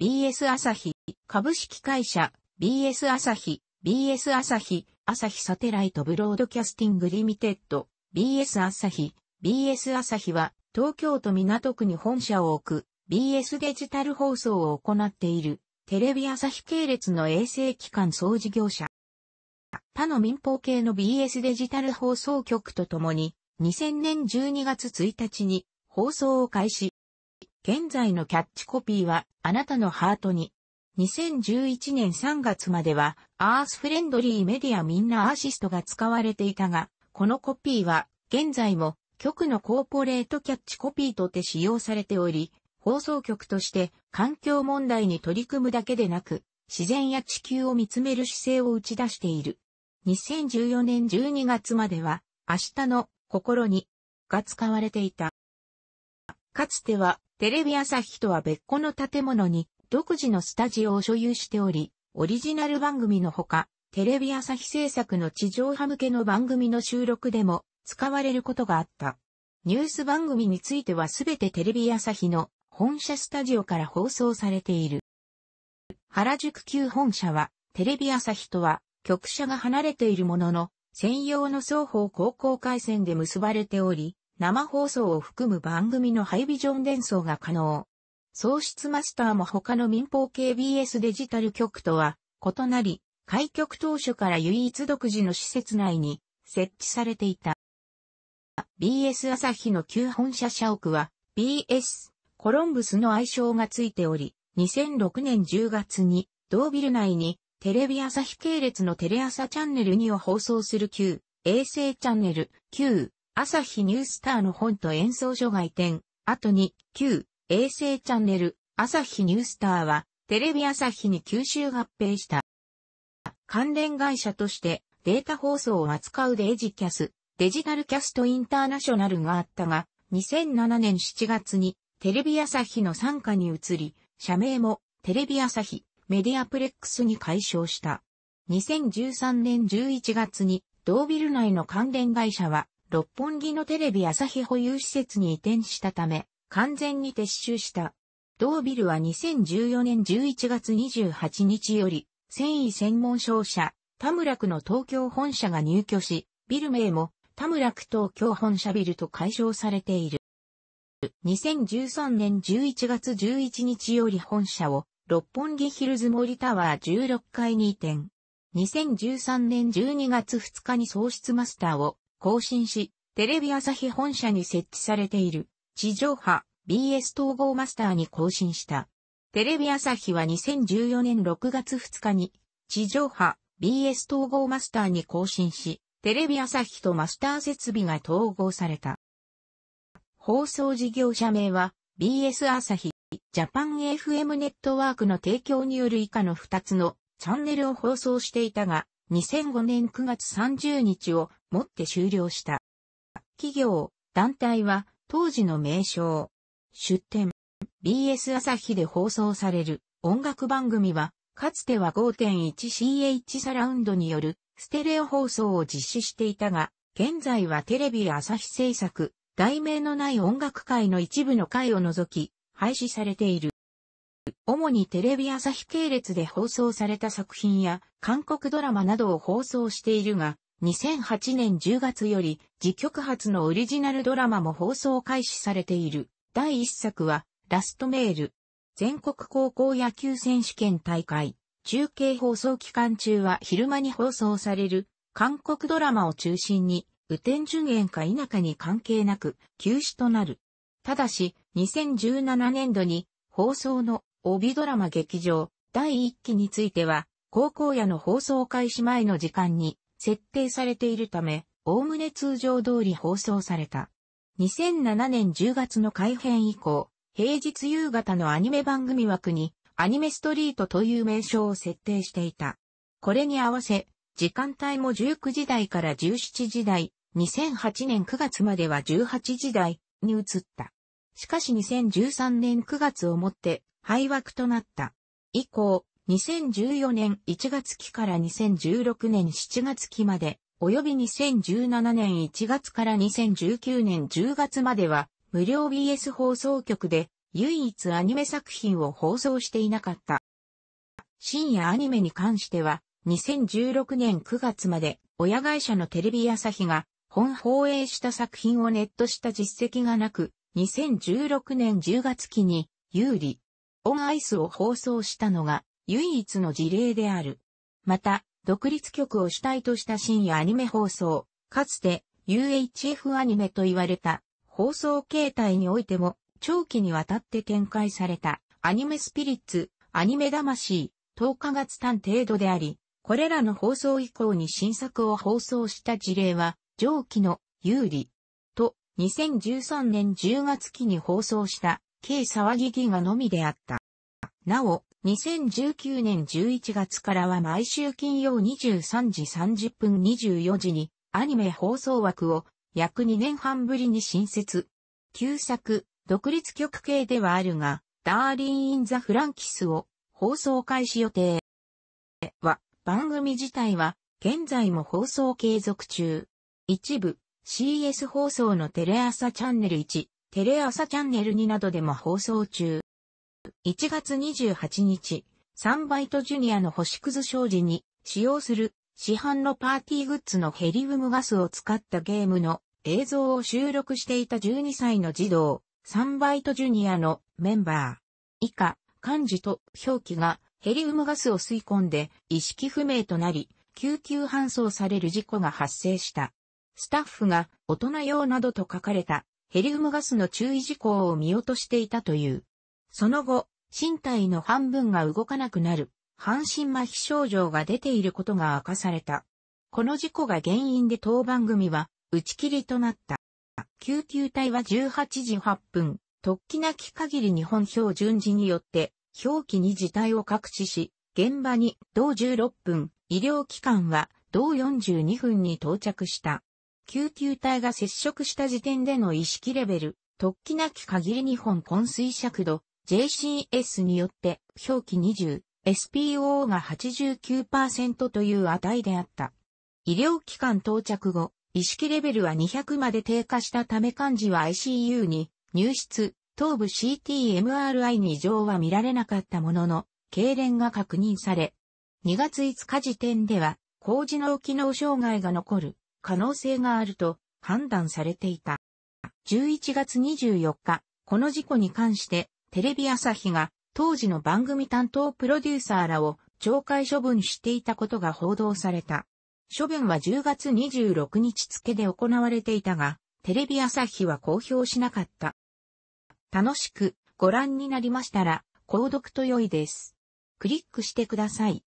BS 朝日、株式会社、BS 朝日、BS 朝日、朝日サテライトブロードキャスティングリミテッド、BS 朝日、BS 朝日は、東京都港区に本社を置く、BS デジタル放送を行っている、テレビ朝日系列の衛星機関総事業者。他の民放系の BS デジタル放送局とともに、2000年12月1日に放送を開始。現在のキャッチコピーは、あなたのハートに。2011年3月までは、アースフレンドリーメディアみんなアシストが使われていたが、このコピーは、現在も、局のコーポレートキャッチコピーとて使用されており、放送局として環境問題に取り組むだけでなく、自然や地球を見つめる姿勢を打ち出している。2014年12月までは、明日の心にが使われていた。かつては、テレビ朝日とは別個の建物に、独自のスタジオを所有しており、オリジナル番組のほか、テレビ朝日制作の地上波向けの番組の収録でも使われることがあった。ニュース番組についてはすべてテレビ朝日の本社スタジオから放送されている。原宿旧本社はテレビ朝日とは局舎が離れているものの専用の双方高校回線で結ばれており、生放送を含む番組のハイビジョン伝送が可能。喪失マスターも他の民放 KBS デジタル局とは異なり、開局当初から唯一独自の施設内に設置されていた。BS 朝日の旧本社社屋は BS コロンブスの愛称がついており、2006年10月に同ビル内にテレビ朝日系列のテレ朝チャンネル2を放送する旧衛星チャンネル、旧朝日ニュースターの本と演奏所外展、後に、旧、衛星チャンネル、朝日ニュースターは、テレビ朝日に吸収合併した。関連会社として、データ放送を扱うデジキャス、デジタルキャストインターナショナルがあったが、2007年7月に、テレビ朝日の参加に移り、社名も、テレビ朝日、メディアプレックスに解消した。2013年11月に、同ビル内の関連会社は、六本木のテレビ朝日保有施設に移転したため、完全に撤収した。同ビルは2014年11月28日より、繊維専門商社、田村区の東京本社が入居し、ビル名も田村区東京本社ビルと解消されている。2013年11月11日より本社を六本木ヒルズ森タワー16階に移転。2013年12月2日に喪失マスターを更新し、テレビ朝日本社に設置されている地上波 BS 統合マスターに更新した。テレビ朝日は2014年6月2日に地上波 BS 統合マスターに更新し、テレビ朝日とマスター設備が統合された。放送事業者名は BS 朝日、ジャパン FM ネットワークの提供による以下の2つのチャンネルを放送していたが、2005年9月30日をもって終了した。企業、団体は当時の名称、出展、BS 朝日で放送される音楽番組は、かつては 5.1CH サラウンドによるステレオ放送を実施していたが、現在はテレビ朝日制作、題名のない音楽界の一部の会を除き、廃止されている。主にテレビ朝日系列で放送された作品や韓国ドラマなどを放送しているが、2008年10月より自局発のオリジナルドラマも放送開始されている。第1作は、ラストメール。全国高校野球選手権大会。中継放送期間中は昼間に放送される韓国ドラマを中心に、雨天順延か否かに関係なく休止となる。ただし、2017年度に放送の帯ドラマ劇場第1期については、高校野の放送開始前の時間に設定されているため、おおむね通常通り放送された。2007年10月の改編以降、平日夕方のアニメ番組枠にアニメストリートという名称を設定していた。これに合わせ、時間帯も19時台から17時台、2008年9月までは18時台に移った。しかし2013年9月をもって廃枠となった。以降、2014年1月期から2016年7月期まで、及び2017年1月から2019年10月までは、無料 BS 放送局で、唯一アニメ作品を放送していなかった。深夜アニメに関しては、2016年9月まで、親会社のテレビ朝日が、本放映した作品をネットした実績がなく、2016年10月期に、有利、オンアイスを放送したのが唯一の事例である。また、独立局を主体とした深夜アニメ放送、かつて UHF アニメと言われた放送形態においても長期にわたって展開されたアニメスピリッツ、アニメ魂、10日月単程度であり、これらの放送以降に新作を放送した事例は上記の有利と2013年10月期に放送した K 騒ぎギガのみであった。なお、2019年11月からは毎週金曜23時30分24時にアニメ放送枠を約2年半ぶりに新設。旧作、独立曲系ではあるが、ダーリン・イン・ザ・フランキスを放送開始予定は、番組自体は現在も放送継続中。一部、CS 放送のテレ朝チャンネル1、テレ朝チャンネル2などでも放送中。1月28日、サンバイトジュニアの星屑商事に使用する市販のパーティーグッズのヘリウムガスを使ったゲームの映像を収録していた12歳の児童、サンバイトジュニアのメンバー。以下、漢字と表記がヘリウムガスを吸い込んで意識不明となり、救急搬送される事故が発生した。スタッフが大人用などと書かれたヘリウムガスの注意事項を見落としていたという。その後、身体の半分が動かなくなる、半身麻痺症状が出ていることが明かされた。この事故が原因で当番組は打ち切りとなった。救急隊は18時8分、突起なき限り日本標準時によって表記に事態を隠しし、現場に同16分、医療機関は同42分に到着した。救急隊が接触した時点での意識レベル、突起なき限り日本昏睡尺度、JCS によって、表記20、SPO が89%という値であった。医療機関到着後、意識レベルは200まで低下したため漢字は ICU に入室、頭部 CTMRI に異常は見られなかったものの、痙攣が確認され、2月5日時点では、高次脳機能障害が残る可能性があると判断されていた。11月24日、この事故に関してテレビ朝日が当時の番組担当プロデューサーらを懲戒処分していたことが報道された。処分は10月26日付で行われていたが、テレビ朝日は公表しなかった。楽しくご覧になりましたら、購読と良いです。クリックしてください。